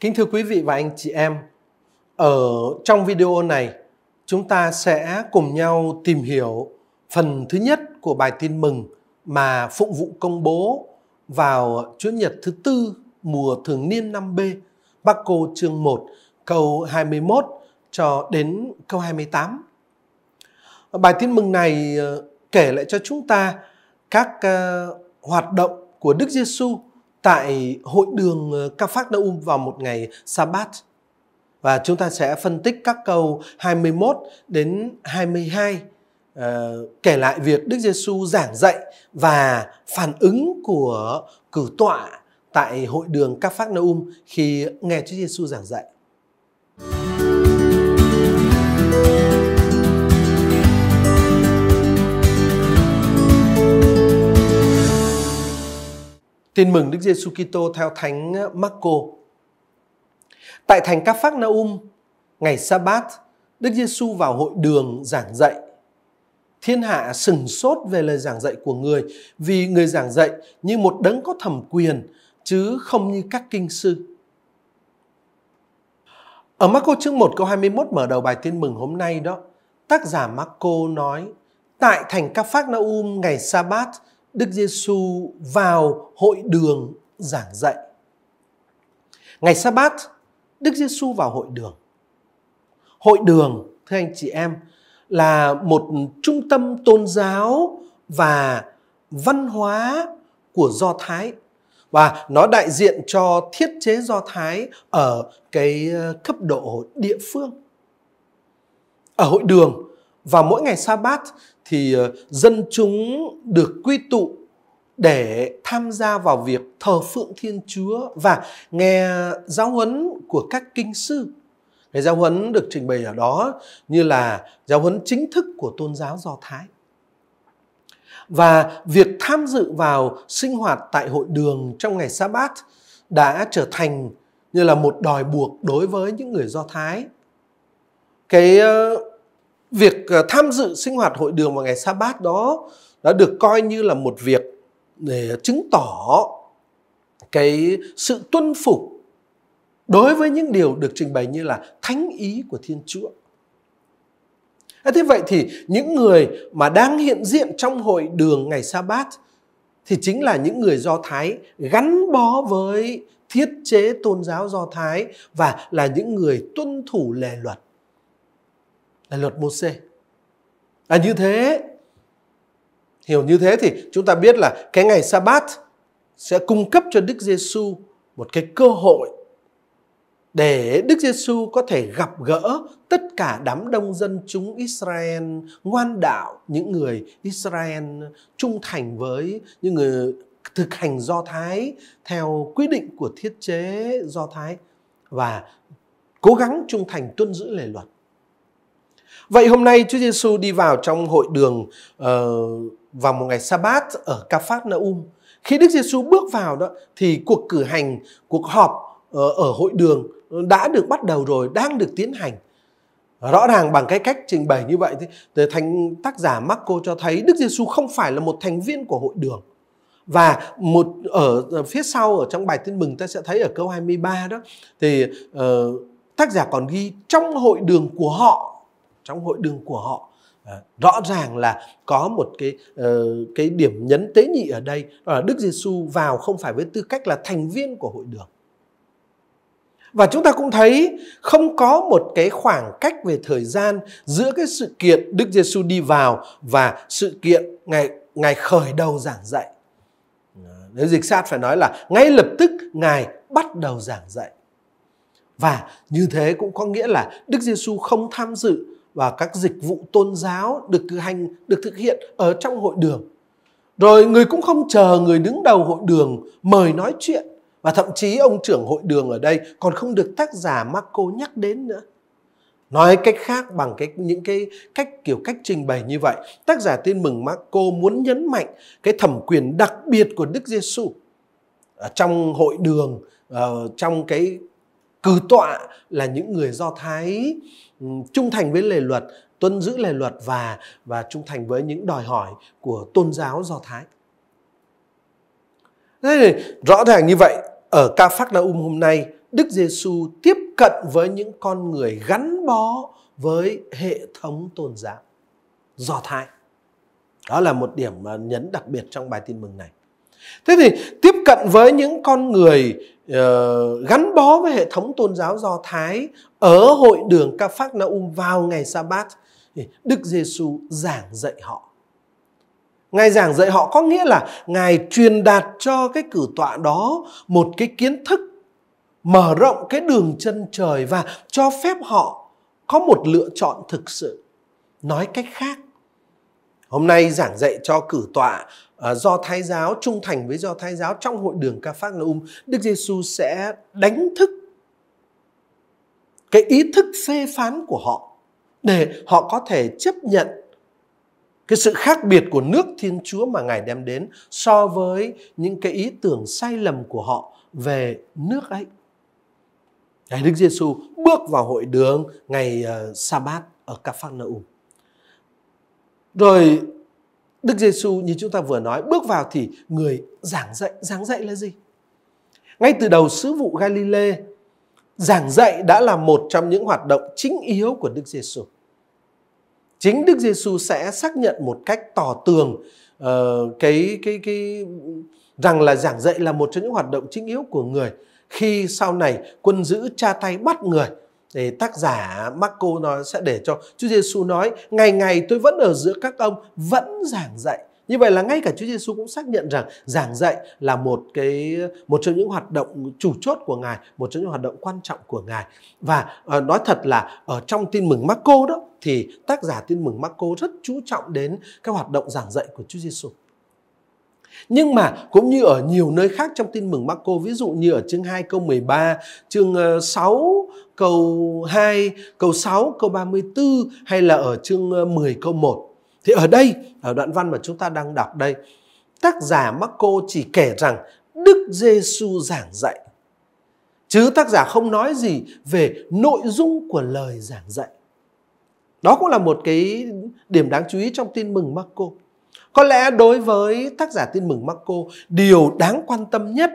Kính thưa quý vị và anh chị em, ở trong video này chúng ta sẽ cùng nhau tìm hiểu phần thứ nhất của bài tin mừng mà phụng vụ công bố vào Chúa Nhật thứ tư mùa thường niên năm b Bắc Cô chương 1 câu 21 cho đến câu 28. Bài tin mừng này ờ, kể lại cho chúng ta các ờ, hoạt động của Đức Giêsu tại hội đường Kapharnaum ờ, vào một ngày Sabbath và chúng ta sẽ phân tích các câu 21 đến 22 uh, ờ, kể lại việc Đức Giêsu giảng dạy và phản ứng của cử tọa tại hội đường Capharnaum khi nghe Chúa Giêsu giảng dạy. Tin mừng Đức Giêsu Kitô theo Thánh ờ, Marco. Tại thành Caphacnaum, ngày Sa-bát, Đức Giêsu vào hội đường giảng dạy. Thiên hạ sừng sốt về lời giảng dạy của người vì người giảng dạy như một đấng có thẩm quyền chứ không như các kinh sư. Ở Marco chương 1 câu 21 mở đầu bài tin mừng hôm nay đó, tác giả Marco nói Tại thành Caphacnaum ngày Sa-bát, Đức Giêsu vào hội đường giảng dạy. Ngày sa bát Đức Giêsu vào hội đường. Hội đường, thưa anh chị em, là một trung tâm tôn giáo và văn hóa của Do Thái và nó đại diện cho thiết chế Do Thái ở cái ờ, cấp độ địa phương. Ở hội đường vào mỗi ngày sa bát thì ờ, dân chúng được quy tụ để tham gia vào việc thờ phượng Thiên Chúa và nghe giáo huấn của các kinh sư. Cái giáo huấn được trình bày ở đó như là giáo huấn chính thức của tôn giáo Do Thái. Và việc tham dự vào sinh hoạt tại hội đường trong ngày sa bát đã trở thành như là một đòi buộc đối với những người Do Thái. Cái ờ, việc ờ, tham dự sinh hoạt hội đường vào ngày sa bát đó đã được coi như là một việc để chứng tỏ cái sự tuân phục đối với những điều được trình bày như là thánh ý của Thiên Chúa. À, thế vậy thì những người mà đang hiện diện trong hội đường ngày sa bát thì chính là những người Do Thái gắn bó với thiết chế tôn giáo Do Thái và là những người tuân thủ lề luật là luật Môse. là như thế, hiểu như thế thì chúng ta biết là cái ngày sa bát sẽ cung cấp cho Đức giê Giêsu một cái cơ hội để Đức giê Giêsu có thể gặp gỡ tất cả đám đông dân chúng Israel ngoan đạo, những người Israel trung thành với những người thực hành Do Thái theo quy định của thiết chế Do Thái và cố gắng trung thành tuân giữ lề luật. Vậy hôm nay Chúa Giêsu đi vào trong hội đường uh, vào một ngày Sa-bát ở Ca Phát Na Um. Khi Đức Giêsu bước vào đó thì cuộc cử hành, cuộc họp uh, ở hội đường đã được bắt đầu rồi, đang được tiến hành. Rõ ràng bằng cái cách trình bày như vậy thì thành tác giả Marco cho thấy Đức Giêsu không phải là một thành viên của hội đường. Và một ở phía sau ở trong bài tin mừng ta sẽ thấy ở câu 23 đó thì uh, tác giả còn ghi trong hội đường của họ trong hội đường của họ ờ, rõ ràng là có một cái ờ, cái điểm nhấn tế nhị ở đây là ờ, Đức Giêsu vào không phải với tư cách là thành viên của hội đường và chúng ta cũng thấy không có một cái khoảng cách về thời gian giữa cái sự kiện Đức Giêsu đi vào và sự kiện ngày ngày khởi đầu giảng dạy. Nếu dịch sát phải nói là ngay lập tức ngài bắt đầu giảng dạy. Và như thế cũng có nghĩa là Đức Giêsu không tham dự và các dịch vụ tôn giáo được thực hành được thực hiện ở trong hội đường. Rồi người cũng không chờ người đứng đầu hội đường mời nói chuyện và thậm chí ông trưởng hội đường ở đây còn không được tác giả Marco nhắc đến nữa. Nói cách khác bằng cái những cái cách kiểu cách trình bày như vậy, tác giả tin mừng Marco muốn nhấn mạnh cái thẩm quyền đặc biệt của Đức Giêsu ở trong hội đường, ở ờ, trong cái cử tọa là những người Do Thái trung thành với lề luật tuân giữ lề luật và và trung thành với những đòi hỏi của tôn giáo do thái Thế rõ ràng như vậy ở ca phác na um hôm nay đức giê giêsu tiếp cận với những con người gắn bó với hệ thống tôn giáo do thái đó là một điểm nhấn đặc biệt trong bài tin mừng này Thế thì tiếp cận với những con người uh, gắn bó với hệ thống tôn giáo Do Thái ở hội đường Ca um vào ngày sa bát Đức Giêsu giảng dạy họ. Ngài giảng dạy họ có nghĩa là Ngài truyền đạt cho cái cử tọa đó một cái kiến thức mở rộng cái đường chân trời và cho phép họ có một lựa chọn thực sự. Nói cách khác, Hôm nay giảng dạy cho cử tọa uh, do Thái giáo trung thành với do Thái giáo trong hội đường Ca Phác Um, Đức Giêsu sẽ đánh thức cái ý thức phê phán của họ để họ có thể chấp nhận cái sự khác biệt của nước Thiên Chúa mà Ngài đem đến so với những cái ý tưởng sai lầm của họ về nước ấy. Ngài Đức Giêsu bước vào hội đường ngày uh, Sa-bát ở Capernaum. Rồi Đức Giêsu như chúng ta vừa nói bước vào thì người giảng dạy, giảng dạy là gì? Ngay từ đầu sứ vụ Galilee giảng dạy đã là một trong những hoạt động chính yếu của Đức Giêsu. Chính Đức Giêsu sẽ xác nhận một cách tỏ tường uh, cái cái cái rằng là giảng dạy là một trong những hoạt động chính yếu của người khi sau này quân giữ cha tay bắt người thì tác giả Marco nó sẽ để cho Chúa Giêsu nói ngày ngày tôi vẫn ở giữa các ông vẫn giảng dạy như vậy là ngay cả Chúa Giêsu cũng xác nhận rằng giảng dạy là một cái một trong những hoạt động chủ chốt của ngài, một trong những hoạt động quan trọng của ngài. Và uh, nói thật là ở trong tin mừng Marco đó thì tác giả tin mừng Marco rất chú trọng đến các hoạt động giảng dạy của Chúa Giêsu. Nhưng mà cũng như ở nhiều nơi khác trong tin mừng Marco, ví dụ như ở chương 2 câu 13, chương 6 ờ, câu 2, câu 6 câu 34 hay là ở chương 10 ờ, câu 1. Thì ở đây, ở đoạn văn mà chúng ta đang đọc đây, tác giả Marco chỉ kể rằng Đức Giêsu giảng dạy. Chứ tác giả không nói gì về nội dung của lời giảng dạy. Đó cũng là một cái điểm đáng chú ý trong tin mừng Marco. Có lẽ đối với tác giả tin mừng Marco, điều đáng quan tâm nhất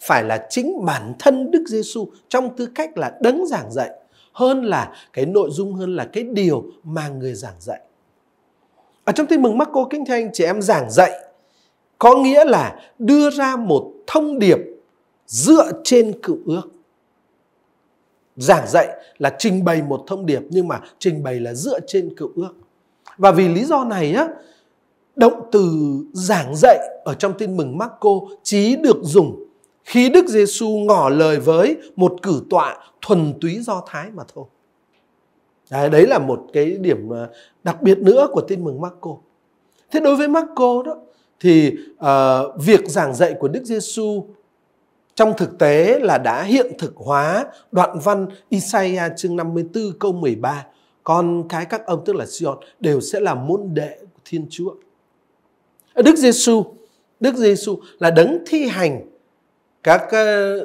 phải là chính bản thân Đức Giêsu trong tư cách là đấng giảng dạy hơn là cái nội dung hơn là cái điều mà người giảng dạy. Ở trong tin mừng Marco kinh thánh chị em giảng dạy có nghĩa là đưa ra một thông điệp dựa trên cựu ước. Giảng dạy là trình bày một thông điệp nhưng mà trình bày là dựa trên cựu ước. Và vì lý do này á động từ giảng dạy ở trong tin mừng Marco chí được dùng khi Đức Giêsu ngỏ lời với một cử tọa thuần túy Do Thái mà thôi. Đấy, đấy là một cái điểm à, đặc biệt nữa của tin mừng Marco. Thế đối với Marco đó thì uh, việc giảng dạy của Đức Giêsu trong thực tế là đã hiện thực hóa đoạn văn Isaiah chương 54 câu 13 con cái các ông tức là Sion đều sẽ là môn đệ của Thiên Chúa. Đức Giêsu, Đức Giêsu là đấng thi hành các ờ,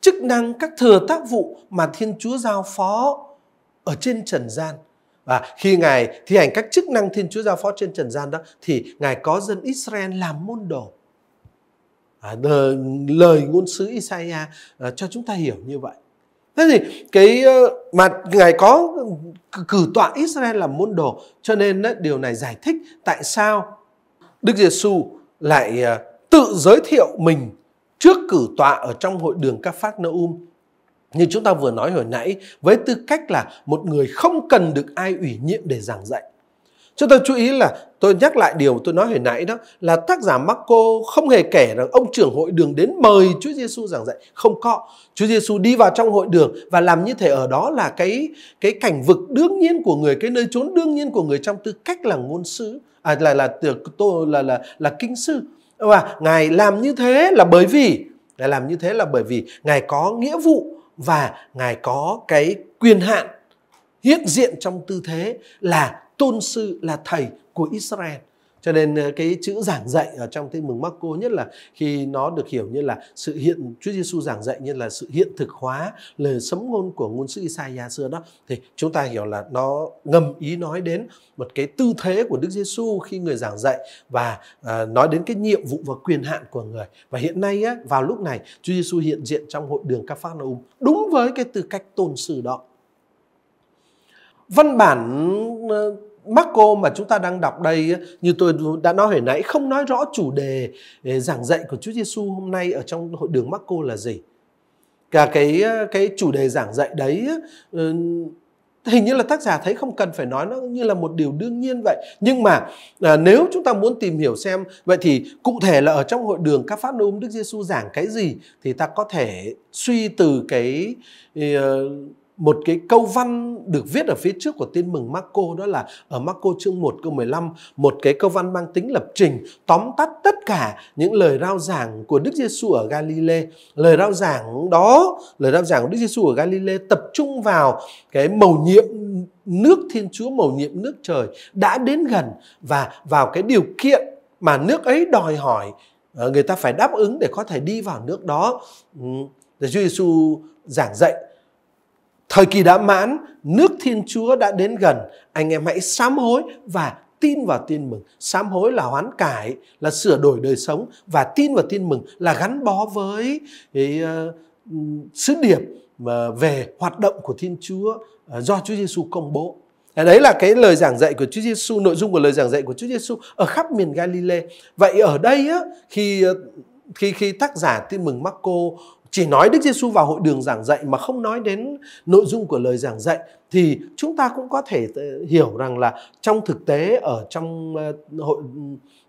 chức năng, các thừa tác vụ mà Thiên Chúa giao phó ở trên trần gian. Và khi Ngài thi hành các chức năng Thiên Chúa giao phó trên trần gian đó thì Ngài có dân Israel làm môn đồ. À, lời ngôn sứ Isaiah à, cho chúng ta hiểu như vậy. Thế thì cái ờ, mà Ngài có cử tọa Israel làm môn đồ cho nên điều này giải thích tại sao Đức Giêsu lại à, tự giới thiệu mình trước cử tọa ở trong hội đường Các Phát Nơ Um. Như chúng ta vừa nói hồi nãy, với tư cách là một người không cần được ai ủy nhiệm để giảng dạy. Chúng ta chú ý là tôi nhắc lại điều tôi nói hồi nãy đó là tác giả Marco không hề kể rằng ông trưởng hội đường đến mời Chúa Giêsu giảng dạy, không có. Chúa Giêsu đi vào trong hội đường và làm như thể ở đó là cái cái cảnh vực đương nhiên của người, cái nơi chốn đương nhiên của người trong tư cách là ngôn sứ à, là là tôi là, là là là kinh sư và ngài làm như thế là bởi vì ngài làm như thế là bởi vì ngài có nghĩa vụ và ngài có cái quyền hạn hiện diện trong tư thế là tôn sư là thầy của Israel cho nên ờ, cái chữ giảng dạy ở trong tin mừng Marco nhất là khi nó được hiểu như là sự hiện Chúa Giêsu giảng dạy như là sự hiện thực hóa lời sấm ngôn của ngôn sứ Isaiah xưa đó thì chúng ta hiểu là nó ngầm ý nói đến một cái tư thế của Đức Giêsu khi người giảng dạy và à, nói đến cái nhiệm vụ và quyền hạn của người và hiện nay á, vào lúc này Chúa Giêsu hiện diện trong hội đường Capernaum đúng với cái tư cách tôn sư đó văn bản ờ, Marco mà chúng ta đang đọc đây như tôi đã nói hồi nãy không nói rõ chủ đề ờ, giảng dạy của Chúa Giêsu hôm nay ở trong hội đường Marco là gì. Cả cái ờ, cái chủ đề giảng dạy đấy ừ, hình như là tác giả thấy không cần phải nói nó như là một điều đương nhiên vậy nhưng mà à, nếu chúng ta muốn tìm hiểu xem vậy thì cụ thể là ở trong hội đường các phát nôm đức giêsu giảng cái gì thì ta có thể suy từ cái uh, một cái câu văn được viết ở phía trước của tin mừng Marco đó là ở Marco chương 1 câu 15, một cái câu văn mang tính lập trình tóm tắt tất cả những lời rao giảng của Đức Giêsu ở Galilee. Lời rao giảng đó, lời rao giảng của Đức Giêsu ở Galilee tập trung vào cái mầu nhiệm nước Thiên Chúa, mầu nhiệm nước trời đã đến gần và vào cái điều kiện mà nước ấy đòi hỏi ờ, người ta phải đáp ứng để có thể đi vào nước đó. Rồi Chúa Giêsu giảng dạy Thời kỳ đã mãn, nước Thiên Chúa đã đến gần. Anh em hãy sám hối và tin vào tin mừng. Sám hối là hoán cải, là sửa đổi đời sống và tin vào tin mừng là gắn bó với cái, uh, sứ điệp mà ờ, về hoạt động của Thiên Chúa uh, do Chúa Giêsu công bố. Đấy là cái lời giảng dạy của Chúa Giêsu, nội dung của lời giảng dạy của Chúa Giêsu ở khắp miền Galilee. Vậy ở đây á, khi khi khi tác giả tin mừng Marco chỉ nói Đức Giêsu vào hội đường giảng dạy mà không nói đến nội dung của lời giảng dạy thì chúng ta cũng có thể ờ, hiểu rằng là trong thực tế ở trong ờ, hội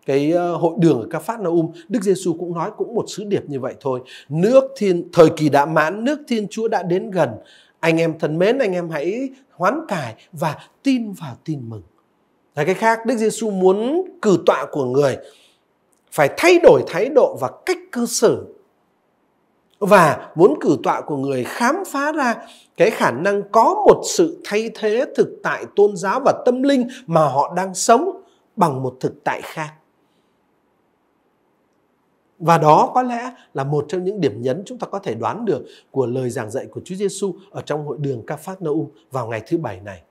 cái ờ, hội đường ở Capernaum, Đức Giêsu cũng nói cũng một sứ điệp như vậy thôi. Nước thiên thời kỳ đã mãn, nước Thiên Chúa đã đến gần. Anh em thân mến, anh em hãy hoán cải và tin vào tin mừng. Là cái khác, Đức Giêsu muốn cử tọa của người phải thay đổi thái độ và cách cư xử và muốn cử tọa của người khám phá ra cái khả năng có một sự thay thế thực tại tôn giáo và tâm linh mà họ đang sống bằng một thực tại khác. Và đó có lẽ là một trong những điểm nhấn chúng ta có thể đoán được của lời giảng dạy của Chúa Giêsu ở trong hội đường Capernaum vào ngày thứ bảy này.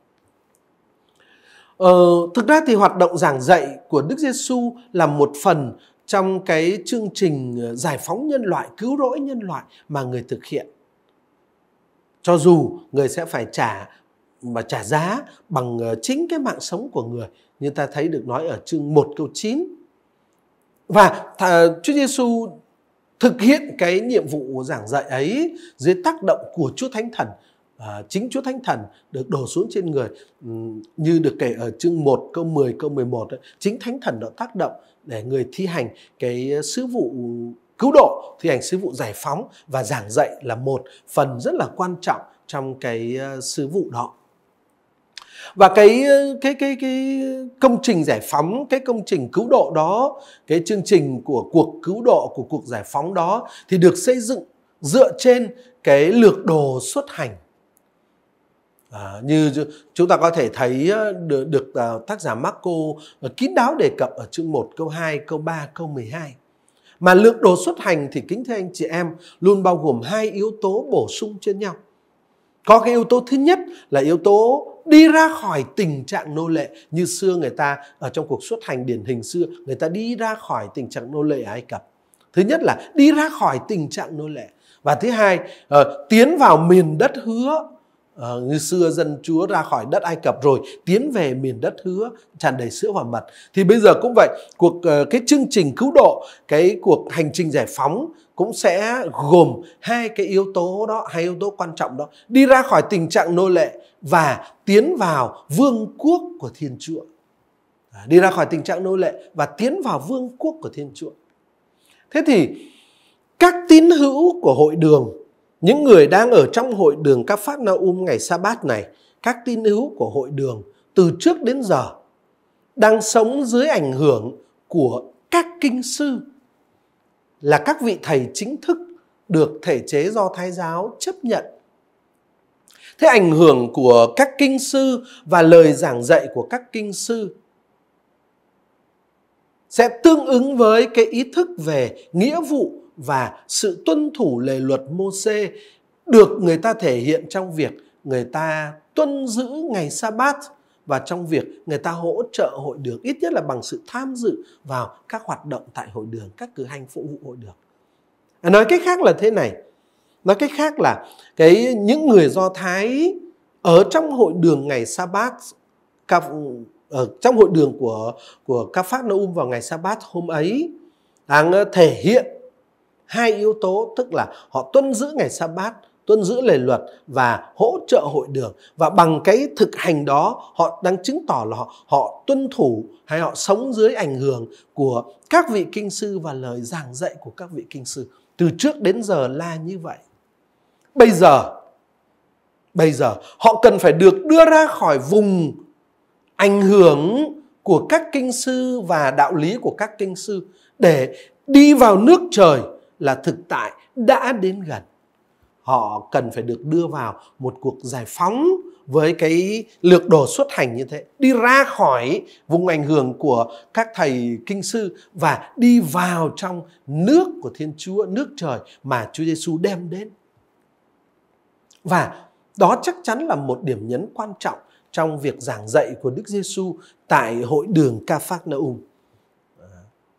Ờ, thực ra thì hoạt động giảng dạy của Đức Giêsu là một phần trong cái chương trình ờ, giải phóng nhân loại, cứu rỗi nhân loại mà người thực hiện. Cho dù người sẽ phải trả mà trả giá bằng ờ, chính cái mạng sống của người như ta thấy được nói ở chương 1 câu 9. Và Chúa Giêsu thực hiện cái nhiệm vụ giảng dạy ấy dưới tác động của Chúa Thánh Thần à, chính Chúa Thánh Thần được đổ xuống trên người như được kể ở chương 1 câu 10 câu 11 ấy, chính Thánh Thần đã tác động để người thi hành cái sứ vụ cứu độ, thi hành sứ vụ giải phóng và giảng dạy là một phần rất là quan trọng trong cái à, sứ vụ đó và cái à, cái cái cái công trình giải phóng cái công trình cứu độ đó cái chương trình của cuộc cứu độ của cuộc giải phóng đó thì được xây dựng dựa trên cái lược đồ xuất hành À, như chúng ta có thể thấy được, được à, tác giả Marco à, kín đáo đề cập ở chương 1, câu 2, câu 3, câu 12. Mà lượng đồ xuất hành thì kính thưa anh chị em luôn bao gồm hai yếu tố bổ sung trên nhau. Có cái yếu tố thứ nhất là yếu tố đi ra khỏi tình trạng nô lệ như xưa người ta ở trong cuộc xuất hành điển hình xưa người ta đi ra khỏi tình trạng nô lệ ở Ai Cập. Thứ nhất là đi ra khỏi tình trạng nô lệ và thứ hai uh, tiến vào miền đất hứa À, như xưa dân Chúa ra khỏi đất Ai Cập rồi tiến về miền đất hứa tràn đầy sữa và mật thì bây giờ cũng vậy cuộc ờ, cái chương trình cứu độ cái cuộc hành trình giải phóng cũng sẽ gồm hai cái yếu tố đó hai yếu tố quan trọng đó đi ra khỏi tình trạng nô lệ và tiến vào vương quốc của Thiên Chúa à, đi ra khỏi tình trạng nô lệ và tiến vào vương quốc của Thiên Chúa thế thì các tín hữu của hội đường những người đang ở trong hội đường các phát na um ngày sa bát này, các tín hữu của hội đường từ trước đến giờ đang sống dưới ảnh hưởng của các kinh sư là các vị thầy chính thức được thể chế do thái giáo chấp nhận. Thế ảnh hưởng của các kinh sư và lời giảng dạy của các kinh sư sẽ tương ứng với cái ý thức về nghĩa vụ và sự tuân thủ lề luật Môsê được người ta thể hiện trong việc người ta tuân giữ ngày sa bát và trong việc người ta hỗ trợ hội đường ít nhất là bằng sự tham dự vào các hoạt động tại hội đường các cử hành phục vụ hội đường à, nói cách khác là thế này nói cách khác là cái những người do thái ở trong hội đường ngày sa bát ở trong hội đường của của các phát nô um vào ngày sa bát hôm ấy đang ờ, thể hiện hai yếu tố tức là họ tuân giữ ngày sa bát tuân giữ lời luật và hỗ trợ hội đường và bằng cái thực hành đó họ đang chứng tỏ là họ, họ tuân thủ hay họ sống dưới ảnh hưởng của các vị kinh sư và lời giảng dạy của các vị kinh sư từ trước đến giờ là như vậy bây giờ bây giờ họ cần phải được đưa ra khỏi vùng ảnh hưởng của các kinh sư và đạo lý của các kinh sư để đi vào nước trời là thực tại đã đến gần họ cần phải được đưa vào một cuộc giải phóng với cái lược đồ xuất hành như thế đi ra khỏi vùng ảnh hưởng của các thầy kinh sư và đi vào trong nước của Thiên Chúa nước trời mà Chúa Giêsu đem đến và đó chắc chắn là một điểm nhấn quan trọng trong việc giảng dạy của Đức Giêsu tại hội đường Ca Phác Na Naum.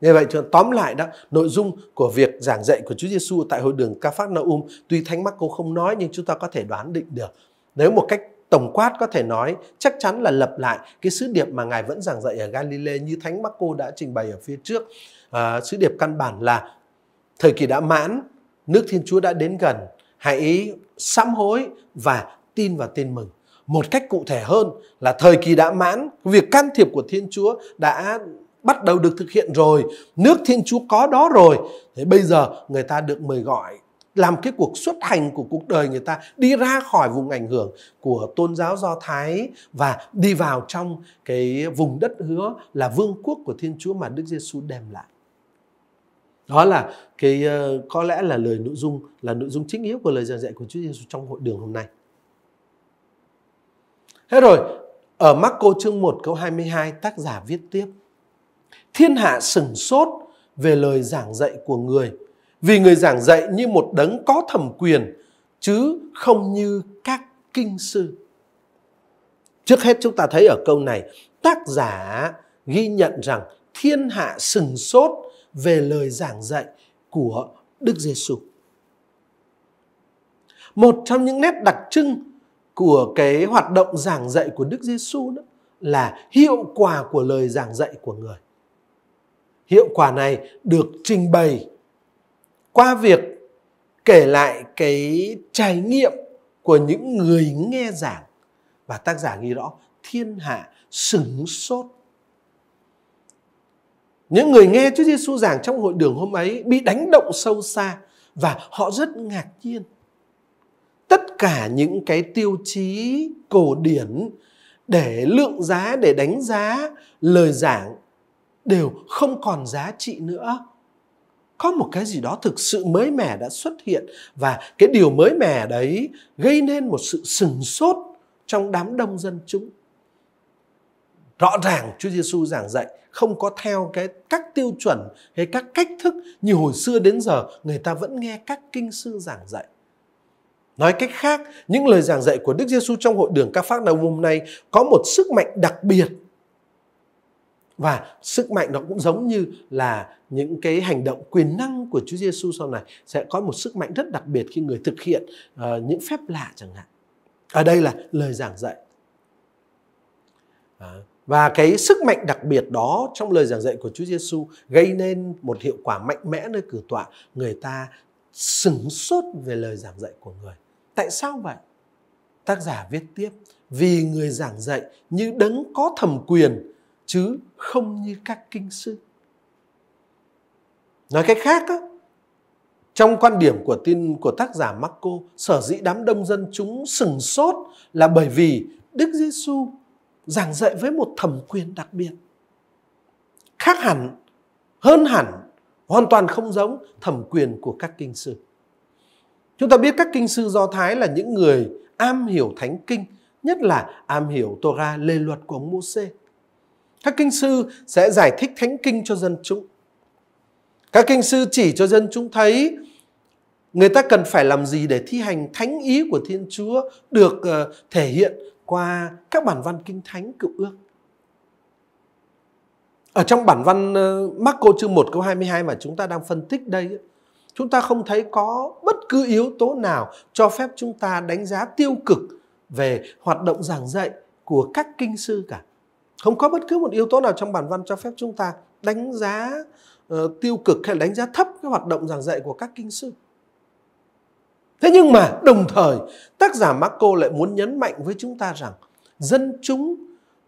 Như vậy thưa tóm lại đó, nội dung của việc giảng dạy của Chúa Giêsu tại hội đường Ca Phác Na Um tuy thánh mắc cô không nói nhưng chúng ta có thể đoán định được. Nếu một cách tổng quát có thể nói chắc chắn là lập lại cái sứ điệp mà ngài vẫn giảng dạy ở Galilee như thánh mắc cô đã trình bày ở phía trước. À, sứ điệp căn bản là thời kỳ đã mãn, nước Thiên Chúa đã đến gần, hãy sám hối và tin và tin mừng. Một cách cụ thể hơn là thời kỳ đã mãn, việc can thiệp của Thiên Chúa đã bắt đầu được thực hiện rồi, nước Thiên Chúa có đó rồi. Thế bây giờ người ta được mời gọi làm cái cuộc xuất hành của cuộc đời người ta đi ra khỏi vùng ảnh hưởng của tôn giáo do thái và đi vào trong cái vùng đất hứa là vương quốc của thiên chúa mà đức giêsu đem lại đó là cái ờ, có lẽ là lời nội dung là nội dung chính yếu của lời giảng dạy của chúa giêsu trong hội đường hôm nay thế rồi ở Marco chương 1 câu 22 tác giả viết tiếp Thiên hạ sừng sốt về lời giảng dạy của người, vì người giảng dạy như một đấng có thẩm quyền, chứ không như các kinh sư. Trước hết chúng ta thấy ở câu này, tác giả ghi nhận rằng thiên hạ sừng sốt về lời giảng dạy của Đức Giêsu. Một trong những nét đặc trưng của cái hoạt động giảng dạy của Đức Giêsu đó là hiệu quả của lời giảng dạy của người hiệu quả này được trình bày qua việc kể lại cái trải nghiệm của những người nghe giảng và tác giả ghi rõ thiên hạ sửng sốt những người nghe Chúa Giêsu giảng trong hội đường hôm ấy bị đánh động sâu xa và họ rất ngạc nhiên. Tất cả những cái tiêu chí cổ điển để lượng giá để đánh giá lời giảng đều không còn giá trị nữa có một cái gì đó thực sự mới mẻ đã xuất hiện và cái điều mới mẻ đấy gây nên một sự sừng sốt trong đám đông dân chúng rõ ràng Chúa Giêsu giảng dạy không có theo cái các tiêu chuẩn hay các cách thức như hồi xưa đến giờ người ta vẫn nghe các kinh sư giảng dạy Nói cách khác, những lời giảng dạy của Đức Giêsu trong hội đường các phác nào hôm nay có một sức mạnh đặc biệt và sức mạnh đó cũng giống như là những cái hành động quyền năng của Chúa Giêsu sau này sẽ có một sức mạnh rất đặc biệt khi người thực hiện uh, những phép lạ chẳng hạn. Ở đây là lời giảng dạy. À, và cái sức mạnh đặc biệt đó trong lời giảng dạy của Chúa Giêsu gây nên một hiệu quả mạnh mẽ nơi cử tọa, người ta sửng sốt về lời giảng dạy của người. Tại sao vậy? Tác giả viết tiếp, vì người giảng dạy như đấng có thẩm quyền chứ không như các kinh sư nói cách khác á, trong quan điểm của tin của tác giả Marco sở dĩ đám đông dân chúng sừng sốt là bởi vì Đức Giêsu giảng dạy với một thẩm quyền đặc biệt khác hẳn hơn hẳn hoàn toàn không giống thẩm quyền của các kinh sư chúng ta biết các kinh sư do thái là những người am hiểu thánh kinh nhất là am hiểu torah lề luật của ông Môsê các kinh sư sẽ giải thích thánh kinh cho dân chúng. Các kinh sư chỉ cho dân chúng thấy người ta cần phải làm gì để thi hành thánh ý của Thiên Chúa được ờ, thể hiện qua các bản văn kinh thánh cựu ước. Ở trong bản văn ờ, Marco chương 1 câu 22 mà chúng ta đang phân tích đây, chúng ta không thấy có bất cứ yếu tố nào cho phép chúng ta đánh giá tiêu cực về hoạt động giảng dạy của các kinh sư cả không có bất cứ một yếu tố nào trong bản văn cho phép chúng ta đánh giá uh, tiêu cực hay đánh giá thấp cái hoạt động giảng dạy của các kinh sư thế nhưng mà đồng thời tác giả Marco lại muốn nhấn mạnh với chúng ta rằng dân chúng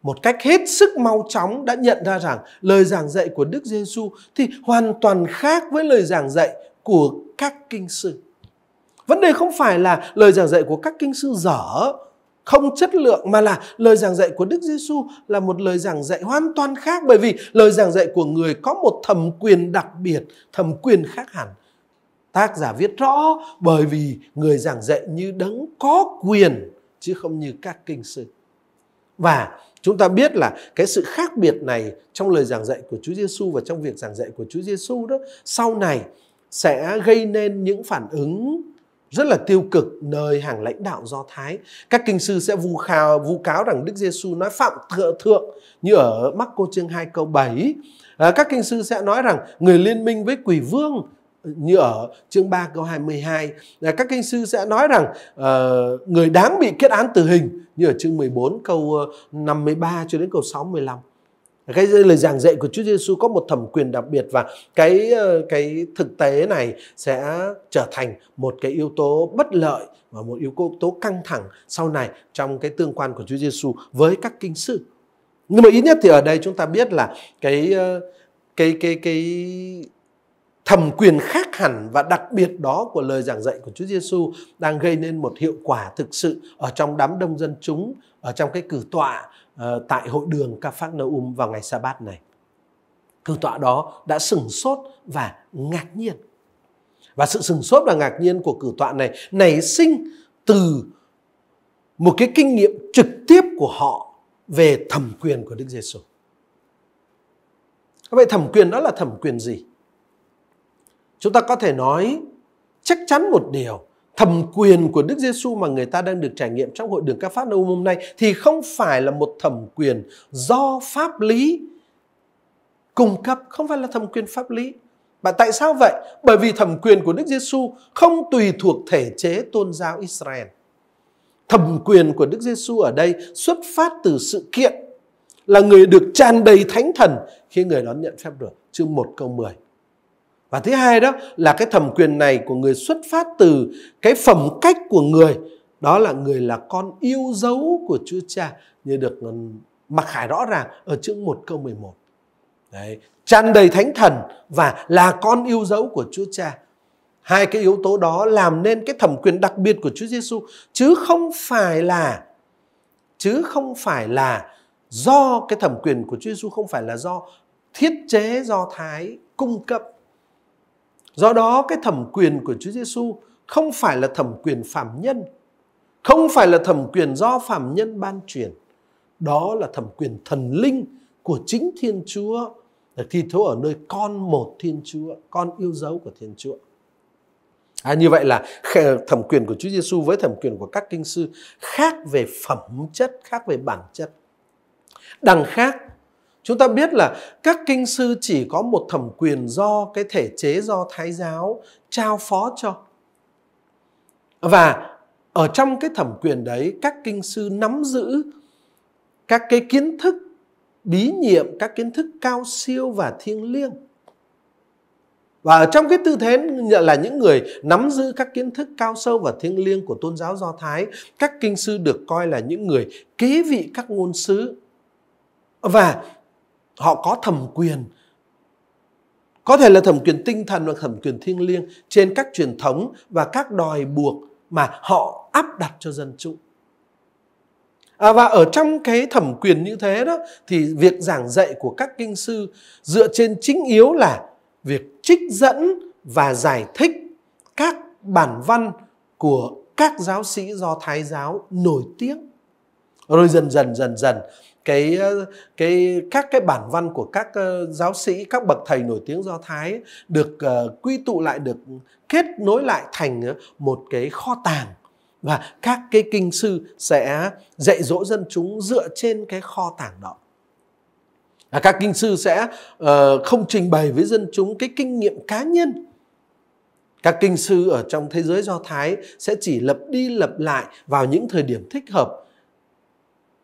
một cách hết sức mau chóng đã nhận ra rằng lời giảng dạy của Đức Giêsu thì hoàn toàn khác với lời giảng dạy của các kinh sư. Vấn đề không phải là lời giảng dạy của các kinh sư dở không chất lượng mà là lời giảng dạy của Đức Giêsu là một lời giảng dạy hoàn toàn khác bởi vì lời giảng dạy của người có một thẩm quyền đặc biệt, thẩm quyền khác hẳn. Tác giả viết rõ bởi vì người giảng dạy như đấng có quyền chứ không như các kinh sư. Và chúng ta biết là cái sự khác biệt này trong lời giảng dạy của Chúa Giêsu và trong việc giảng dạy của Chúa Giêsu đó sau này sẽ gây nên những phản ứng rất là tiêu cực nơi hàng lãnh đạo Do Thái. Các kinh sư sẽ vu khao vu cáo rằng Đức Giêsu nói phạm thượng thượng như ở Mắc Cô chương 2 câu 7. À, các kinh sư sẽ nói rằng người liên minh với quỷ vương ờ, như ở chương 3 câu 22. À, các kinh sư sẽ nói rằng uh, người đáng bị kết án tử hình như ở chương 14 câu 53 ờ, cho đến câu 65 cái lời giảng dạy của Chúa Giêsu có một thẩm quyền đặc biệt và cái ờ, cái thực tế này sẽ trở thành một cái yếu tố bất lợi và một yếu tố căng thẳng sau này trong cái tương quan của Chúa Giêsu với các kinh sư. Nhưng mà ít nhất thì ở đây chúng ta biết là cái ờ, cái cái cái thẩm quyền khác hẳn và đặc biệt đó của lời giảng dạy của Chúa Giêsu đang gây nên một hiệu quả thực sự ở trong đám đông dân chúng, ở trong cái cử tọa Ờ, tại hội đường Capernaum vào ngày sa bát này. Cư tọa đó đã sửng sốt và ngạc nhiên. Và sự sửng sốt và ngạc nhiên của cử tọa này nảy sinh từ một cái kinh nghiệm trực tiếp của họ về thẩm quyền của Đức Giêsu. Vậy thẩm quyền đó là thẩm quyền gì? Chúng ta có thể nói chắc chắn một điều thẩm quyền của Đức Giêsu mà người ta đang được trải nghiệm trong hội đường các phát nâu hôm nay thì không phải là một thẩm quyền do pháp lý cung cấp, không phải là thẩm quyền pháp lý. Và tại sao vậy? Bởi vì thẩm quyền của Đức Giêsu không tùy thuộc thể chế tôn giáo Israel. Thẩm quyền của Đức Giêsu ở đây xuất phát từ sự kiện là người được tràn đầy thánh thần khi người đón nhận phép được. chương 1 câu 10 và thứ hai đó là cái thẩm quyền này của người xuất phát từ cái phẩm cách của người đó là người là con yêu dấu của Chúa Cha như được mặc khải rõ ràng ở chương 1 câu 11. Đấy, tràn đầy thánh thần và là con yêu dấu của Chúa Cha. Hai cái yếu tố đó làm nên cái thẩm quyền đặc biệt của Chúa Giêsu chứ không phải là chứ không phải là do cái thẩm quyền của Chúa Giêsu không phải là do thiết chế do Thái cung cấp Do đó cái thẩm quyền của Chúa Giêsu không phải là thẩm quyền phạm nhân, không phải là thẩm quyền do phạm nhân ban truyền. Đó là thẩm quyền thần linh của chính Thiên Chúa là thi thố ở nơi con một Thiên Chúa, con yêu dấu của Thiên Chúa. À, như vậy là thẩm quyền của Chúa Giêsu với thẩm quyền của các kinh sư khác về phẩm chất, khác về bản chất. Đằng khác Chúng ta biết là các kinh sư chỉ có một thẩm quyền do cái thể chế do Thái giáo trao phó cho. Và ở trong cái thẩm quyền đấy, các kinh sư nắm giữ các cái kiến thức bí nhiệm, các kiến thức cao siêu và thiêng liêng. Và ở trong cái tư thế là những người nắm giữ các kiến thức cao sâu và thiêng liêng của tôn giáo Do Thái, các kinh sư được coi là những người kế vị các ngôn sứ. Và họ có thẩm quyền có thể là thẩm quyền tinh thần hoặc thẩm quyền thiêng liêng trên các truyền thống và các đòi buộc mà họ áp đặt cho dân chúng À, và ở trong cái thẩm quyền như thế đó thì việc giảng dạy của các kinh sư dựa trên chính yếu là việc trích dẫn và giải thích các bản văn của các giáo sĩ do thái giáo nổi tiếng rồi dần dần dần dần cái ờ, cái các cái bản văn của các ờ, giáo sĩ các bậc thầy nổi tiếng do thái được ờ, quy tụ lại được kết nối lại thành một cái kho tàng và các cái kinh sư sẽ dạy dỗ dân chúng dựa trên cái kho tàng đó à, các kinh sư sẽ uh, không trình bày với dân chúng cái kinh nghiệm cá nhân các kinh sư ở trong thế giới do thái sẽ chỉ lập đi lập lại vào những thời điểm thích hợp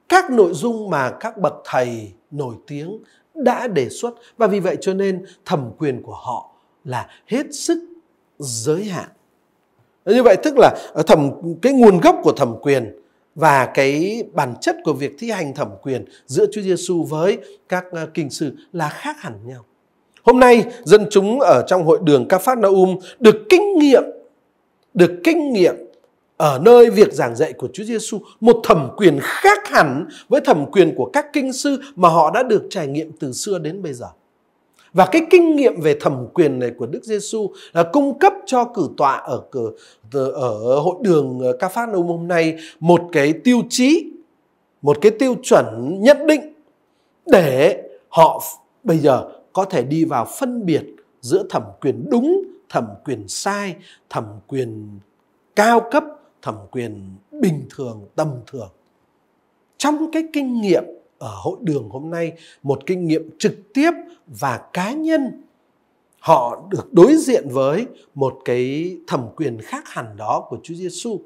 các nội dung mà các bậc thầy nổi tiếng đã đề xuất và vì vậy cho nên thẩm quyền của họ là hết sức giới hạn như vậy tức là ờ, thẩm cái nguồn gốc của thẩm quyền và cái bản chất của việc thi hành thẩm quyền giữa Chúa Giêsu với các ờ, kinh sư là khác hẳn nhau. Hôm nay dân chúng ở trong hội đường Capernaum được kinh nghiệm được kinh nghiệm ở nơi việc giảng dạy của Chúa Giêsu một thẩm quyền khác hẳn với thẩm quyền của các kinh sư mà họ đã được trải nghiệm từ xưa đến bây giờ. Và cái kinh nghiệm về thẩm quyền này của Đức Giêsu là cung cấp cho cử tọa ở cử, ở hội đường Ca Phát Nông hôm nay một cái tiêu chí, một cái tiêu chuẩn nhất định để họ bây giờ có thể đi vào phân biệt giữa thẩm quyền đúng, thẩm quyền sai, thẩm quyền cao cấp thẩm quyền bình thường tầm thường trong cái kinh nghiệm ở hội đường hôm nay một kinh nghiệm trực tiếp và cá nhân họ được đối diện với một cái thẩm quyền khác hẳn đó của Chúa Giêsu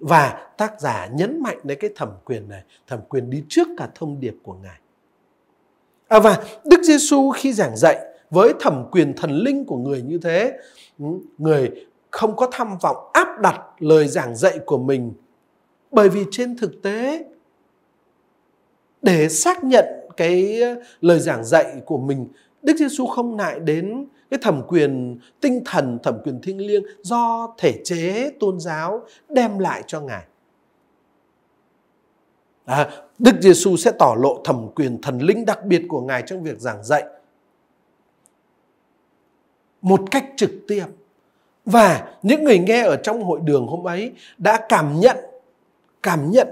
và tác giả nhấn mạnh đến cái thẩm quyền này thẩm quyền đi trước cả thông điệp của ngài à, và Đức Giêsu khi giảng dạy với thẩm quyền thần linh của người như thế ừ, người không có tham vọng áp đặt lời giảng dạy của mình bởi vì trên thực tế để xác nhận cái lời giảng dạy của mình Đức Giêsu không ngại đến cái thẩm quyền tinh thần, thẩm quyền thiêng liêng do thể chế tôn giáo đem lại cho ngài. À, Đức Giêsu sẽ tỏ lộ thẩm quyền thần linh đặc biệt của ngài trong việc giảng dạy một cách trực tiếp và những người nghe ở trong hội đường hôm ấy đã cảm nhận cảm nhận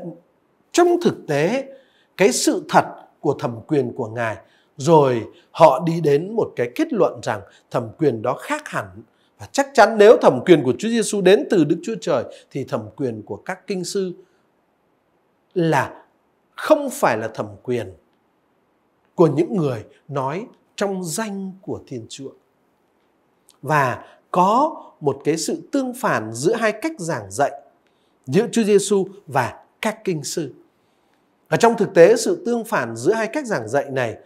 trong thực tế cái sự thật của thẩm quyền của Ngài rồi họ đi đến một cái kết luận rằng thẩm quyền đó khác hẳn và chắc chắn nếu thẩm quyền của Chúa Giêsu đến từ Đức Chúa Trời thì thẩm quyền của các kinh sư là không phải là thẩm quyền của những người nói trong danh của Thiên Chúa. Và có một cái sự tương phản giữa hai cách giảng dạy giữa Chúa Giêsu và các kinh sư. Và trong thực tế sự tương phản giữa hai cách giảng dạy này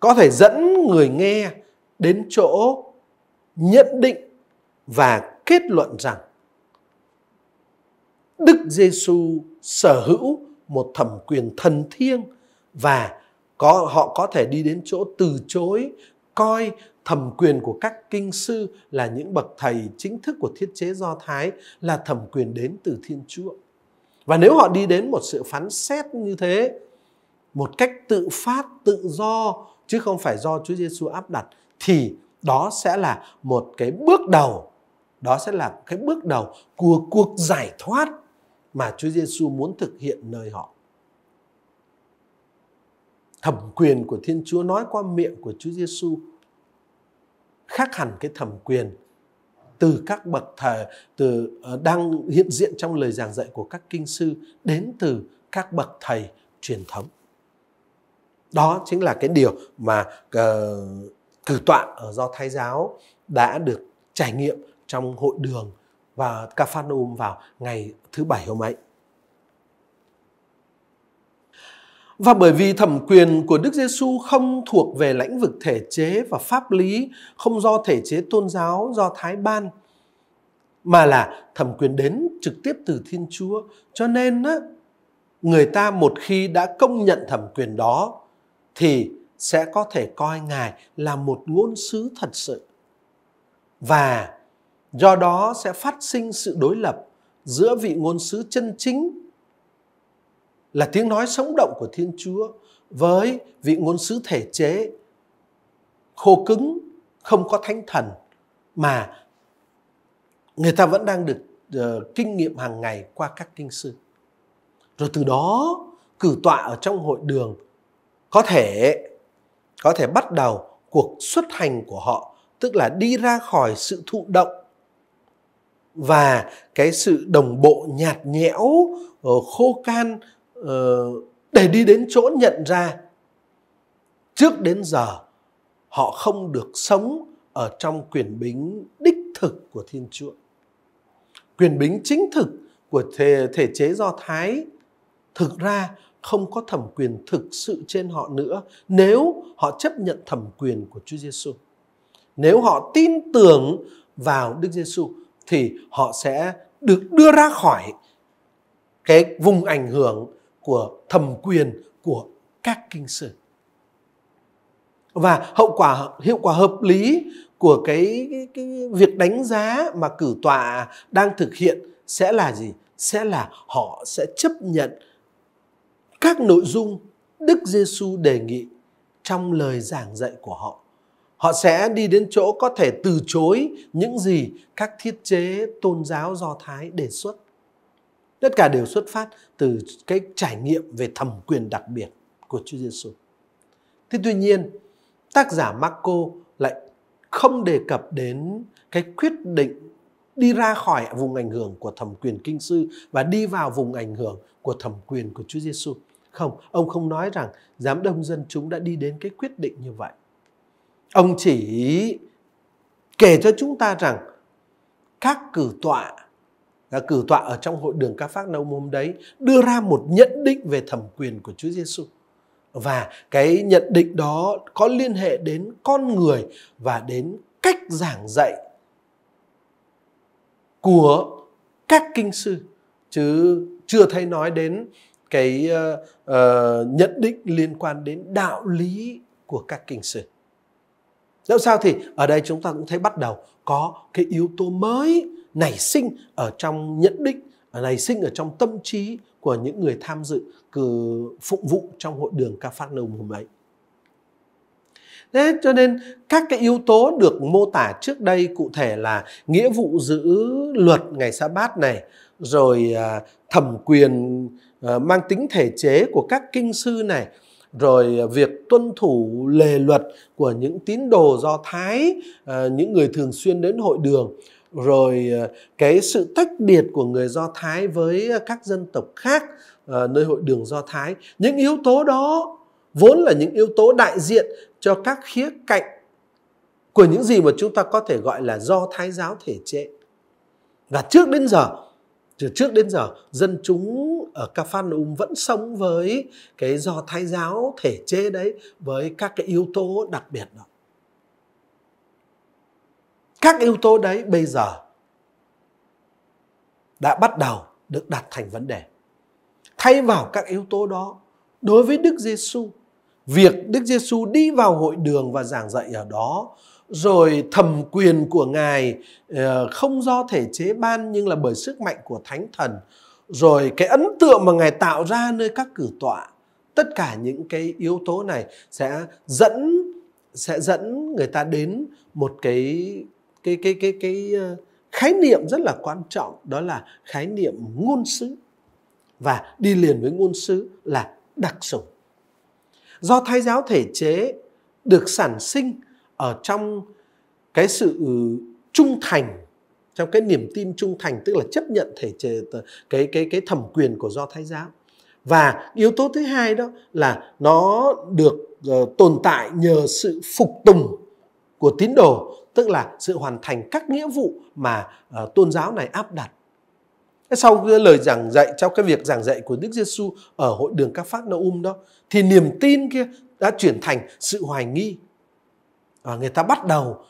có thể dẫn người nghe đến chỗ nhận định và kết luận rằng Đức Giêsu sở hữu một thẩm quyền thần thiêng và có họ có thể đi đến chỗ từ chối coi thẩm quyền của các kinh sư là những bậc thầy chính thức của thiết chế do thái là thẩm quyền đến từ thiên chúa và nếu họ đi đến một sự phán xét như thế một cách tự phát tự do chứ không phải do chúa giêsu áp đặt thì đó sẽ là một cái bước đầu đó sẽ là cái bước đầu của cuộc giải thoát mà Chúa Giêsu muốn thực hiện nơi họ. Thẩm quyền của Thiên Chúa nói qua miệng của Chúa Giêsu khác hẳn cái thẩm quyền từ các bậc thờ từ ờ, đang hiện diện trong lời giảng dạy của các kinh sư đến từ các bậc thầy truyền thống đó chính là cái điều mà uh, cử tọa ở do thái giáo đã được trải nghiệm trong hội đường và Capharnaum vào ngày thứ bảy hôm ấy Và bởi vì thẩm quyền của Đức Giêsu không thuộc về lãnh vực thể chế và pháp lý, không do thể chế tôn giáo do Thái ban mà là thẩm quyền đến trực tiếp từ Thiên Chúa. Cho nên á, người ta một khi đã công nhận thẩm quyền đó thì sẽ có thể coi ngài là một ngôn sứ thật sự. Và do đó sẽ phát sinh sự đối lập giữa vị ngôn sứ chân chính là tiếng nói sống động của Thiên Chúa với vị ngôn sứ thể chế khô cứng, không có thánh thần mà người ta vẫn đang được uh, kinh nghiệm hàng ngày qua các kinh sư. Rồi từ đó cử tọa ở trong hội đường có thể có thể bắt đầu cuộc xuất hành của họ, tức là đi ra khỏi sự thụ động và cái sự đồng bộ nhạt nhẽo ờ, khô can Ờ, để đi đến chỗ nhận ra trước đến giờ họ không được sống ở trong quyền bính đích thực của Thiên Chúa. Quyền bính chính thực của thể, thể chế Do Thái thực ra không có thẩm quyền thực sự trên họ nữa nếu họ chấp nhận thẩm quyền của Chúa Giêsu. Nếu họ tin tưởng vào Đức Giêsu thì họ sẽ được đưa ra khỏi cái vùng ảnh hưởng của thẩm quyền của các kinh sử và hậu quả hiệu quả hợp lý của cái, cái, cái việc đánh giá mà cử tọa đang thực hiện sẽ là gì sẽ là họ sẽ chấp nhận các nội dung Đức Giêsu đề nghị trong lời giảng dạy của họ họ sẽ đi đến chỗ có thể từ chối những gì các thiết chế tôn giáo do thái đề xuất Tất cả đều xuất phát từ cái trải nghiệm về thẩm quyền đặc biệt của Chúa Giêsu. Thế tuy nhiên, tác giả Marco lại không đề cập đến cái quyết định đi ra khỏi vùng ảnh hưởng của thẩm quyền kinh sư và đi vào vùng ảnh hưởng của thẩm quyền của Chúa Giêsu. Không, ông không nói rằng giám đông dân chúng đã đi đến cái quyết định như vậy. Ông chỉ kể cho chúng ta rằng các cử tọa cử tọa ở trong hội đường các phác nâu hôm đấy đưa ra một nhận định về thẩm quyền của Chúa Giêsu và cái nhận định đó có liên hệ đến con người và đến cách giảng dạy của các kinh sư chứ chưa thấy nói đến cái uh, uh, nhận định liên quan đến đạo lý của các kinh sư dẫu sao thì ở đây chúng ta cũng thấy bắt đầu có cái yếu tố mới nảy sinh ở trong nhận định nảy sinh ở trong tâm trí của những người tham dự cử phụng vụ trong hội đường ca phát nông hôm ấy Thế cho nên các cái yếu tố được mô tả trước đây cụ thể là nghĩa vụ giữ luật ngày sa bát này, rồi à, thẩm quyền à, mang tính thể chế của các kinh sư này, rồi việc tuân thủ lề luật của những tín đồ do Thái, à, những người thường xuyên đến hội đường, rồi ờ, cái sự tách biệt của người do thái với các dân tộc khác ờ, nơi hội đường do thái những yếu tố đó vốn là những yếu tố đại diện cho các khía cạnh của những gì mà chúng ta có thể gọi là do thái giáo thể chế và trước đến giờ từ trước đến giờ dân chúng ở Capernaum vẫn sống với cái do thái giáo thể chế đấy với các cái yếu tố đặc biệt đó các yếu tố đấy bây giờ đã bắt đầu được đặt thành vấn đề. Thay vào các yếu tố đó, đối với Đức Giêsu, việc Đức Giêsu đi vào hội đường và giảng dạy ở đó, rồi thẩm quyền của Ngài ờ, không do thể chế ban nhưng là bởi sức mạnh của Thánh Thần, rồi cái ấn tượng mà Ngài tạo ra nơi các cử tọa, tất cả những cái yếu tố này sẽ dẫn sẽ dẫn người ta đến một cái cái cái cái cái ờ, khái niệm rất là quan trọng đó là khái niệm ngôn sứ và đi liền với ngôn sứ là đặc sủng. Do Thái giáo thể chế được sản sinh ở trong cái sự trung thành trong cái niềm tin trung thành tức là chấp nhận thể chế cái cái cái thẩm quyền của do thái giáo và yếu tố thứ hai đó là nó được ờ, tồn tại nhờ sự phục tùng của tín đồ tức là sự hoàn thành các nghĩa vụ mà uh, tôn giáo này áp đặt. Sau lời giảng dạy, trong cái việc giảng dạy của Đức Giêsu ở hội đường các phát Naum đó, thì niềm tin kia đã chuyển thành sự hoài nghi. À, người ta bắt đầu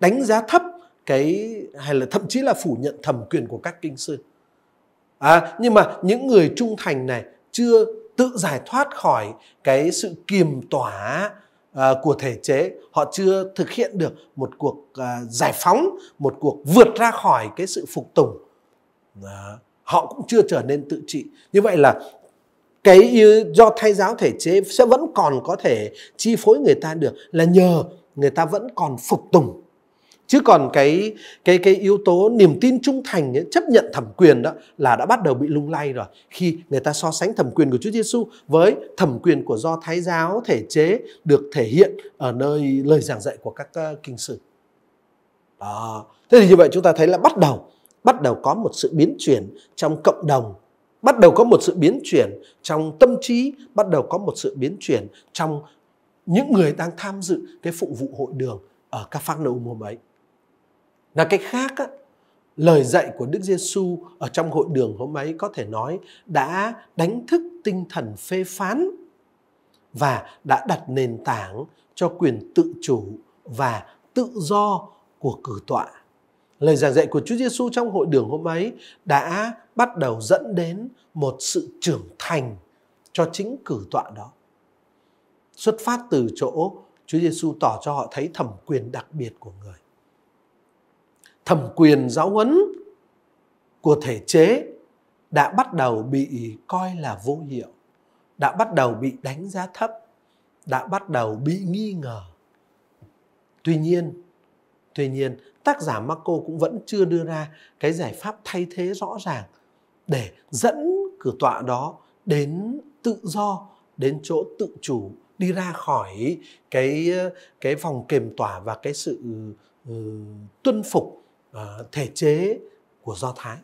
đánh giá thấp cái hay là thậm chí là phủ nhận thẩm quyền của các kinh sư. À, nhưng mà những người trung thành này chưa tự giải thoát khỏi cái sự kiềm tỏa À, của thể chế họ chưa thực hiện được một cuộc à, giải phóng một cuộc vượt ra khỏi cái sự phục tùng họ cũng chưa trở nên tự trị như vậy là cái do thay giáo thể chế sẽ vẫn còn có thể chi phối người ta được là nhờ người ta vẫn còn phục tùng chứ còn cái cái cái yếu tố niềm tin trung thành chấp nhận thẩm quyền đó là đã bắt đầu bị lung lay rồi khi người ta so sánh thẩm quyền của Chúa Giêsu với thẩm quyền của do Thái giáo thể chế được thể hiện ở nơi lời giảng dạy của các ờ, kinh sử đó thế thì như vậy chúng ta thấy là bắt đầu bắt đầu có một sự biến chuyển trong cộng đồng bắt đầu có một sự biến chuyển trong tâm trí bắt đầu có một sự biến chuyển trong những người đang tham dự cái phụng vụ hội đường ở các phát nậu mùa ấy là cái khác á, lời dạy của Đức Giêsu ở trong hội đường hôm ấy có thể nói đã đánh thức tinh thần phê phán và đã đặt nền tảng cho quyền tự chủ và tự do của cử tọa. Lời giảng dạy của Chúa Giêsu trong hội đường hôm ấy đã bắt đầu dẫn đến một sự trưởng thành cho chính cử tọa đó. Xuất phát từ chỗ Chúa Giêsu tỏ cho họ thấy thẩm quyền đặc biệt của người thẩm quyền giáo huấn của thể chế đã bắt đầu bị coi là vô hiệu, đã bắt đầu bị đánh giá thấp, đã bắt đầu bị nghi ngờ. Tuy nhiên, tuy nhiên tác giả Marco cũng vẫn chưa đưa ra cái giải pháp thay thế rõ ràng để dẫn cử tọa đó đến tự do, đến chỗ tự chủ, đi ra khỏi cái cái vòng kiềm tỏa và cái sự uh, tuân phục Ờ, thể chế của do thái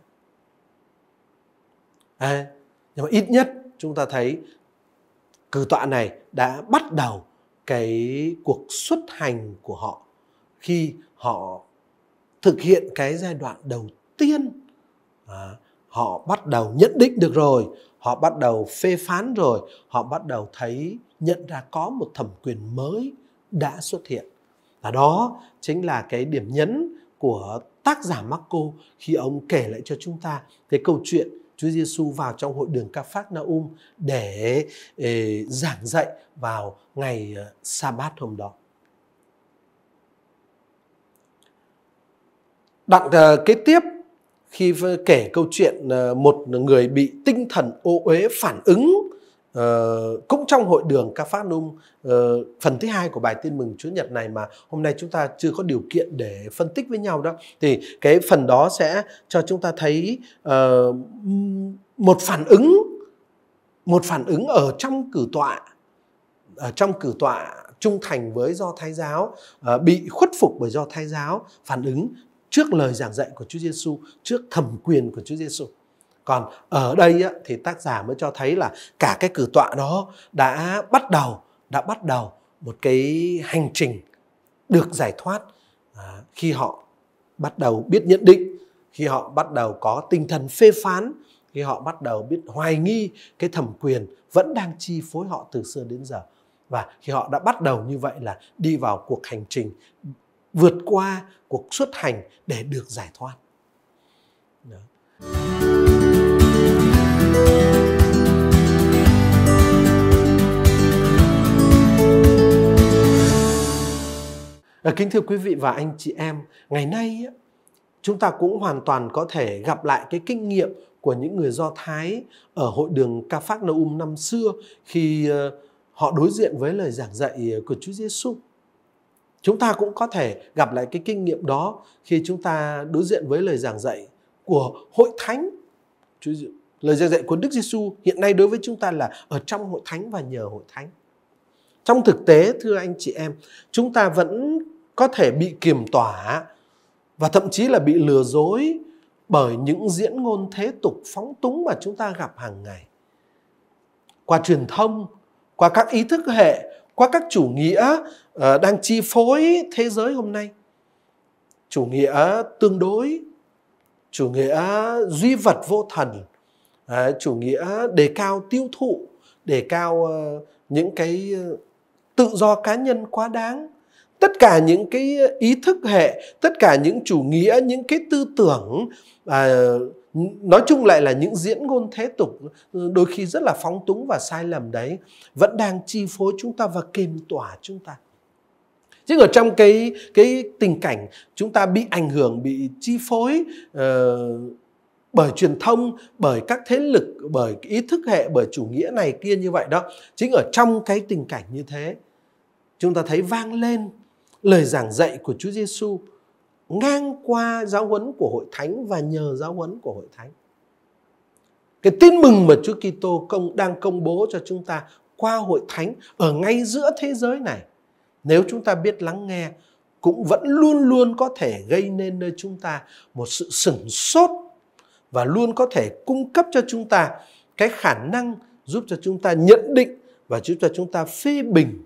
à, nhưng mà ít nhất chúng ta thấy cử tọa này đã bắt đầu cái cuộc xuất hành của họ khi họ thực hiện cái giai đoạn đầu tiên à, họ bắt đầu nhận định được rồi họ bắt đầu phê phán rồi họ bắt đầu thấy nhận ra có một thẩm quyền mới đã xuất hiện và đó chính là cái điểm nhấn của tác giả Marco khi ông kể lại cho chúng ta cái câu chuyện Chúa Giêsu vào trong hội đường Ca Phác Na để eh, giảng dạy vào ngày ờ, Sa-bát hôm đó. Đoạn uh, kế tiếp khi kể câu chuyện uh, một người bị tinh thần ô uế phản ứng Uh, cũng trong hội đường ca phát nung uh, ờ, phần thứ hai của bài tin mừng Chúa Nhật này mà hôm nay chúng ta chưa có điều kiện để phân tích với nhau đó thì cái phần đó sẽ cho chúng ta thấy uh, một phản ứng một phản ứng ở trong cử tọa ở trong cử tọa trung thành với do thái giáo uh, bị khuất phục bởi do thái giáo phản ứng trước lời giảng dạy của Chúa Giêsu trước thẩm quyền của Chúa Giêsu còn ở đây á, thì tác giả mới cho thấy là cả cái cử tọa đó đã bắt đầu đã bắt đầu một cái hành trình được giải thoát à, khi họ bắt đầu biết nhận định khi họ bắt đầu có tinh thần phê phán khi họ bắt đầu biết hoài nghi cái thẩm quyền vẫn đang chi phối họ từ xưa đến giờ và khi họ đã bắt đầu như vậy là đi vào cuộc hành trình vượt qua cuộc xuất hành để được giải thoát Đó. Ờ, kính thưa quý vị và anh chị em, ngày nay chúng ta cũng hoàn toàn có thể gặp lại cái kinh nghiệm của những người Do Thái ở hội đường Ca Phác Na Um năm xưa khi ờ, họ đối diện với lời giảng dạy ờ, của Chúa Giêsu. Chúng ta cũng có thể gặp lại cái kinh nghiệm đó khi chúng ta đối diện với lời giảng dạy của hội thánh. Lời giảng dạy của Đức Giêsu hiện nay đối với chúng ta là ở trong hội thánh và nhờ hội thánh. Trong thực tế thưa anh chị em, chúng ta vẫn có thể bị kiềm tỏa và thậm chí là bị lừa dối bởi những diễn ngôn thế tục phóng túng mà chúng ta gặp hàng ngày qua truyền thông qua các ý thức hệ qua các chủ nghĩa ờ, đang chi phối thế giới hôm nay chủ nghĩa tương đối chủ nghĩa duy vật vô thần ờ, chủ nghĩa đề cao tiêu thụ đề cao ờ, những cái tự do cá nhân quá đáng tất cả những cái ý thức hệ tất cả những chủ nghĩa những cái tư tưởng à, nói chung lại là những diễn ngôn thế tục đôi khi rất là phóng túng và sai lầm đấy vẫn đang chi phối chúng ta và kìm tỏa chúng ta chứ ở trong cái cái tình cảnh chúng ta bị ảnh hưởng bị chi phối uh, bởi truyền thông bởi các thế lực bởi ý thức hệ bởi chủ nghĩa này kia như vậy đó chính ở trong cái tình cảnh như thế chúng ta thấy vang lên lời giảng dạy của Chúa Giêsu ngang qua giáo huấn của hội thánh và nhờ giáo huấn của hội thánh. Cái tin mừng mà Chúa Kitô công đang công bố cho chúng ta qua hội thánh ở ngay giữa thế giới này, nếu chúng ta biết lắng nghe cũng vẫn luôn luôn có thể gây nên nơi chúng ta một sự sửng sốt và luôn có thể cung cấp cho chúng ta cái khả năng giúp cho chúng ta nhận định và giúp cho chúng ta phê bình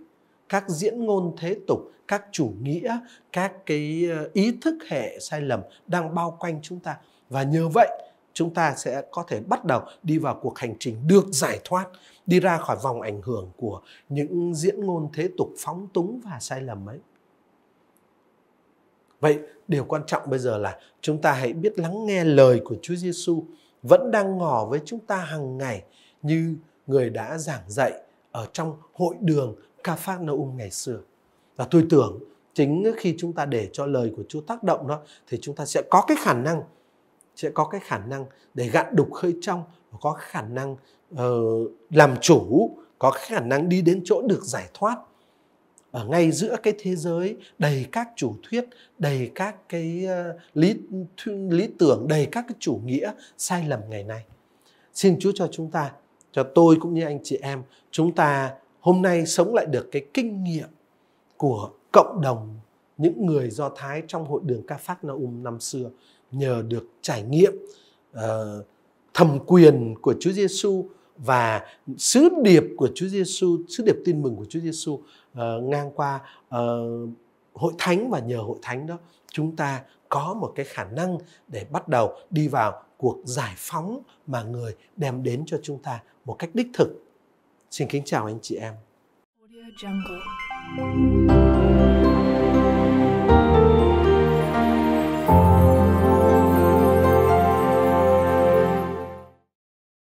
các diễn ngôn thế tục các chủ nghĩa các cái ờ, ý thức hệ sai lầm đang bao quanh chúng ta và nhờ vậy chúng ta sẽ có thể bắt đầu đi vào cuộc hành trình được giải thoát đi ra khỏi vòng ảnh hưởng của những diễn ngôn thế tục phóng túng và sai lầm ấy vậy điều quan trọng bây giờ là chúng ta hãy biết lắng nghe lời của Chúa Giêsu vẫn đang ngỏ với chúng ta hàng ngày như người đã giảng dạy ở trong hội đường Capernaum ngày xưa và tôi tưởng chính khi chúng ta để cho lời của Chúa tác động đó thì chúng ta sẽ có cái khả năng sẽ có cái khả năng để gạn đục hơi trong và có khả năng uh, làm chủ có khả năng đi đến chỗ được giải thoát ở ngay giữa cái thế giới đầy các chủ thuyết đầy các cái ờ, lý lý tưởng đầy các cái chủ nghĩa sai lầm ngày nay xin Chúa cho chúng ta cho tôi cũng như anh chị em chúng ta hôm nay sống lại được cái kinh nghiệm của cộng đồng những người Do Thái trong hội đường Ca Phác Um năm xưa nhờ được trải nghiệm uh, ờ, thẩm quyền của Chúa Giêsu và sứ điệp của Chúa Giêsu, sứ điệp tin mừng của Chúa Giêsu uh, ờ, ngang qua uh, hội thánh và nhờ hội thánh đó chúng ta có một cái khả năng để bắt đầu đi vào cuộc giải phóng mà người đem đến cho chúng ta một cách đích thực. Xin kính chào anh chị em. Audio Jungle. you